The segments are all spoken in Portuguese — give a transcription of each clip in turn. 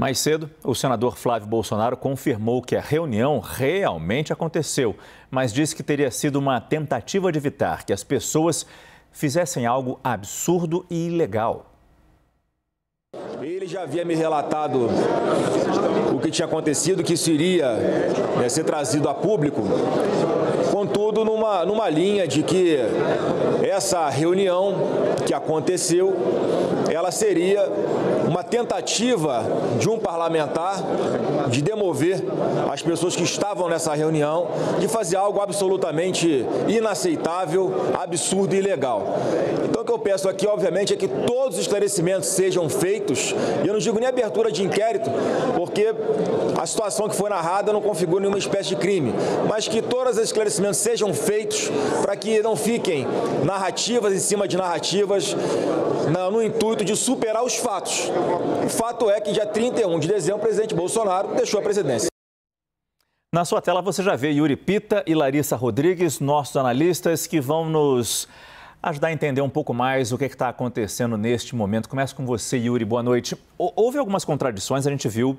Mais cedo, o senador Flávio Bolsonaro confirmou que a reunião realmente aconteceu, mas disse que teria sido uma tentativa de evitar que as pessoas fizessem algo absurdo e ilegal. Ele já havia me relatado o que tinha acontecido, que isso iria né, ser trazido a público, contudo, numa, numa linha de que essa reunião que aconteceu, ela seria tentativa de um parlamentar de demover as pessoas que estavam nessa reunião, de fazer algo absolutamente inaceitável, absurdo e ilegal o que eu peço aqui, obviamente, é que todos os esclarecimentos sejam feitos. E eu não digo nem abertura de inquérito, porque a situação que foi narrada não configura nenhuma espécie de crime. Mas que todos os esclarecimentos sejam feitos para que não fiquem narrativas em cima de narrativas no intuito de superar os fatos. O fato é que dia 31 de dezembro, o presidente Bolsonaro deixou a presidência. Na sua tela você já vê Yuri Pita e Larissa Rodrigues, nossos analistas, que vão nos ajudar a entender um pouco mais o que é está acontecendo neste momento. Começo com você, Yuri. Boa noite. Houve algumas contradições, a gente viu,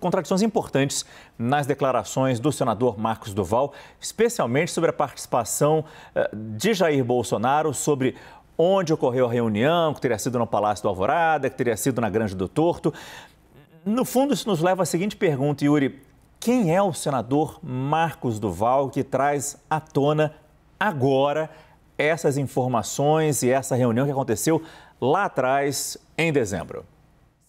contradições importantes nas declarações do senador Marcos Duval, especialmente sobre a participação eh, de Jair Bolsonaro, sobre onde ocorreu a reunião, que teria sido no Palácio do Alvorada, que teria sido na Granja do Torto. No fundo, isso nos leva à seguinte pergunta, Yuri. Quem é o senador Marcos Duval que traz à tona agora essas informações e essa reunião que aconteceu lá atrás, em dezembro.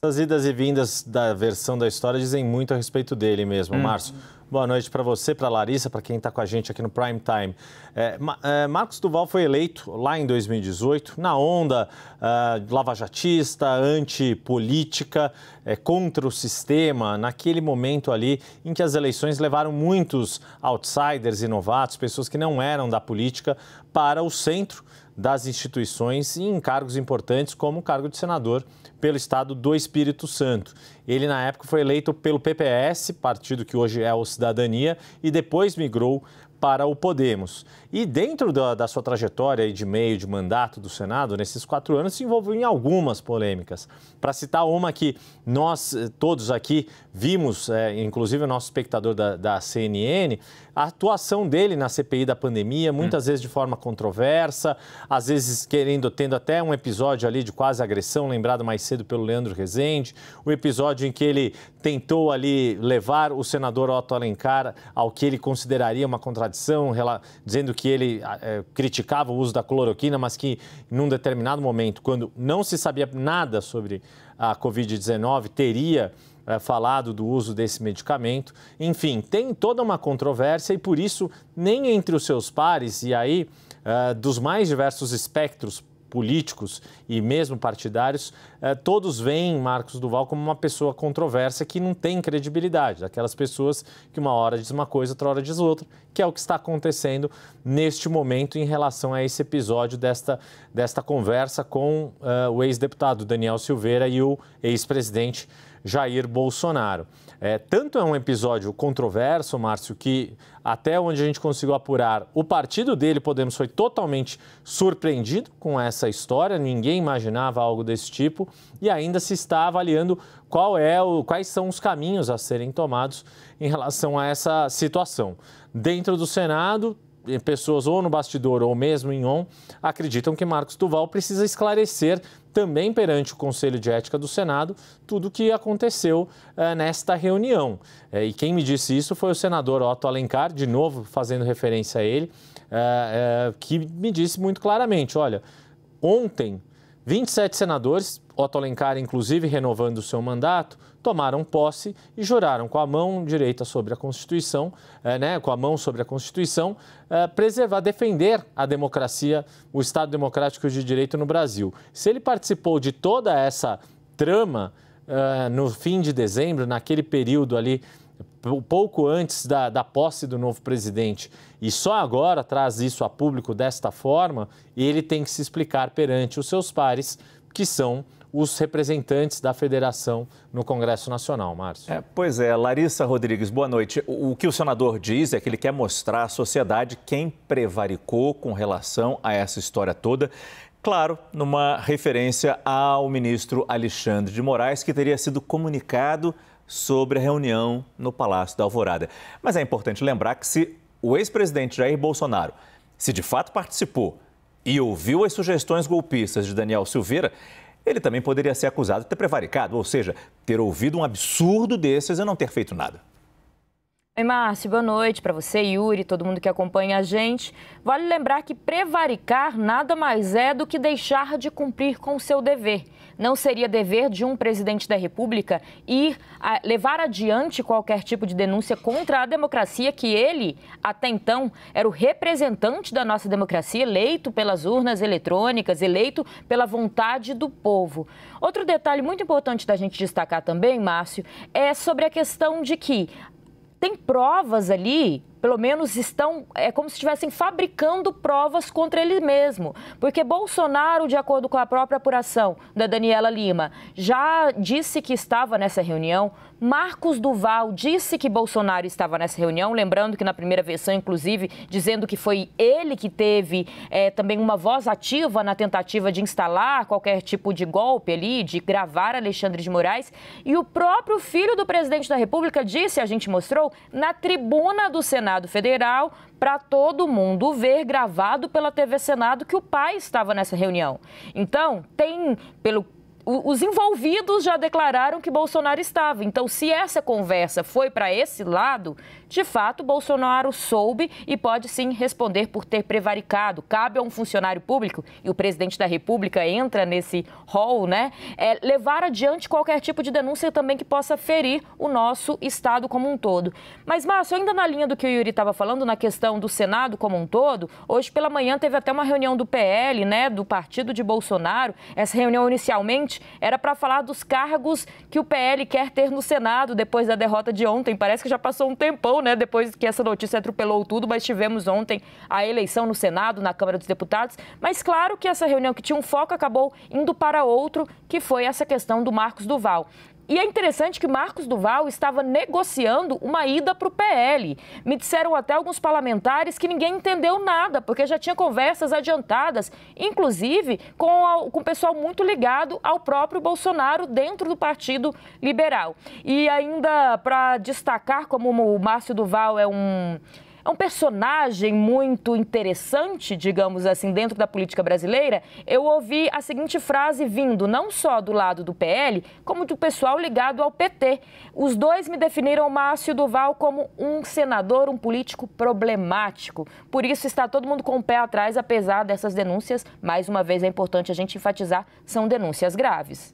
As idas e vindas da versão da história dizem muito a respeito dele mesmo, hum. Márcio. Boa noite para você, para Larissa, para quem está com a gente aqui no Prime Time. É, é, Marcos Duval foi eleito lá em 2018 na onda lava ah, lavajatista, antipolítica, é, contra o sistema, naquele momento ali em que as eleições levaram muitos outsiders e novatos, pessoas que não eram da política, para o centro das instituições e em cargos importantes, como o cargo de senador pelo estado do Espírito Santo. Ele, na época, foi eleito pelo PPS, partido que hoje é o Cidadania e depois migrou para o Podemos. E dentro da, da, sua trajetória de meio de mandato do Senado, nesses quatro anos, se envolveu em algumas polêmicas. Para citar uma que nós eh, todos aqui vimos, é, inclusive o nosso espectador da, da CNN, a atuação dele na CPI da pandemia, muitas hum. vezes de forma controversa, às vezes querendo, tendo até um episódio ali de quase agressão, lembrado mais cedo pelo Leandro Rezende, o episódio em que ele tentou ali levar o senador Otto Alencar ao que ele consideraria uma contradição, dizendo que ele é, criticava o uso da cloroquina, mas que num determinado momento, quando não se sabia nada sobre a Covid-19 teria eh, falado do uso desse medicamento. Enfim, tem toda uma controvérsia e por isso nem entre os seus pares e aí eh, dos mais diversos espectros políticos e mesmo partidários, é, todos veem Marcos Duval como uma pessoa controversa que não tem credibilidade, daquelas pessoas que uma hora diz uma coisa, outra hora diz outra, que é o que está acontecendo neste momento em relação a esse episódio desta, desta conversa com uh, o ex-deputado Daniel Silveira e o ex-presidente Jair Bolsonaro. É, tanto é um episódio controverso, Márcio, que até onde a gente conseguiu apurar, o partido dele, Podemos, foi totalmente surpreendido com essa história, ninguém imaginava algo desse tipo e ainda se está avaliando qual é o, quais são os caminhos a serem tomados em relação a essa situação. Dentro do Senado, eh, pessoas ou no bastidor ou mesmo em on acreditam que Marcos Duval precisa esclarecer também perante o Conselho de Ética do Senado tudo o que aconteceu eh, nesta reunião. Eh, e quem me disse isso foi o senador Otto Alencar, de novo fazendo referência a ele, que me disse muito claramente: olha, ontem 27 senadores, Otto Alencar inclusive renovando seu mandato, tomaram posse e juraram com a mão direita sobre a Constituição, é, né, com a mão sobre a Constituição, é, preservar, defender a democracia, o Estado Democrático de Direito no Brasil. Se ele participou de toda essa trama é, no fim de dezembro, naquele período ali pouco antes da, da posse do novo presidente e só agora traz isso a público desta forma, ele tem que se explicar perante os seus pares, que são os representantes da federação no Congresso Nacional, Márcio. É, pois é, Larissa Rodrigues, boa noite. O, o, que o senador diz é que ele quer mostrar à sociedade quem prevaricou com relação a essa história toda Claro, numa referência ao ministro Alexandre de Moraes, que teria sido comunicado sobre a reunião no Palácio da Alvorada. Mas é importante lembrar que se o ex-presidente Jair Bolsonaro, se de fato participou e ouviu as sugestões golpistas de Daniel Silveira, ele também poderia ser acusado de ter prevaricado, ou seja, ter ouvido um absurdo desses e não ter feito nada. Oi, Márcio, boa noite para você, Yuri, todo mundo que acompanha a gente. Vale lembrar que prevaricar nada mais é do que deixar de cumprir com o seu dever. Não seria dever de um presidente da República ir a levar adiante qualquer tipo de denúncia contra a democracia que ele, até então, era o representante da nossa democracia, eleito pelas urnas eletrônicas, eleito pela vontade do povo. Outro detalhe muito importante da gente destacar também, Márcio, é sobre a questão de que tem provas ali pelo menos estão, é como se estivessem fabricando provas contra ele mesmo. Porque Bolsonaro, de acordo com a própria apuração da Daniela Lima, já disse que estava nessa reunião. Marcos Duval disse que Bolsonaro estava nessa reunião, lembrando que na primeira versão, inclusive, dizendo que foi ele que teve é, também uma voz ativa na tentativa de instalar qualquer tipo de golpe ali, de gravar Alexandre de Moraes. E o próprio filho do presidente da República disse, a gente mostrou, na tribuna do Senado Senado Federal para todo mundo ver gravado pela TV Senado que o pai estava nessa reunião. Então, tem, pelo os envolvidos já declararam que Bolsonaro estava. Então, se essa conversa foi para esse lado, de fato, Bolsonaro soube e pode sim responder por ter prevaricado. Cabe a um funcionário público, e o presidente da República entra nesse rol, né? É levar adiante qualquer tipo de denúncia também que possa ferir o nosso Estado como um todo. Mas, Márcio, ainda na linha do que o Yuri estava falando, na questão do Senado como um todo, hoje pela manhã teve até uma reunião do PL, né? Do partido de Bolsonaro. Essa reunião inicialmente era para falar dos cargos que o PL quer ter no Senado depois da derrota de ontem. Parece que já passou um tempão, né? Depois que essa notícia atropelou tudo, mas tivemos ontem a eleição no Senado, na Câmara dos Deputados. Mas claro que essa reunião que tinha um foco acabou indo para outro, que foi essa questão do Marcos Duval. E é interessante que Marcos Duval estava negociando uma ida para o PL. Me disseram até alguns parlamentares que ninguém entendeu nada, porque já tinha conversas adiantadas, inclusive com, o pessoal muito ligado ao próprio Bolsonaro dentro do Partido Liberal. E ainda para destacar, como o Márcio Duval é um é um personagem muito interessante, digamos assim, dentro da política brasileira. Eu ouvi a seguinte frase vindo não só do lado do PL, como do pessoal ligado ao PT. Os dois me definiram Márcio Duval como um senador, um político problemático. Por isso está todo mundo com o pé atrás, apesar dessas denúncias. Mais uma vez é importante a gente enfatizar, são denúncias graves.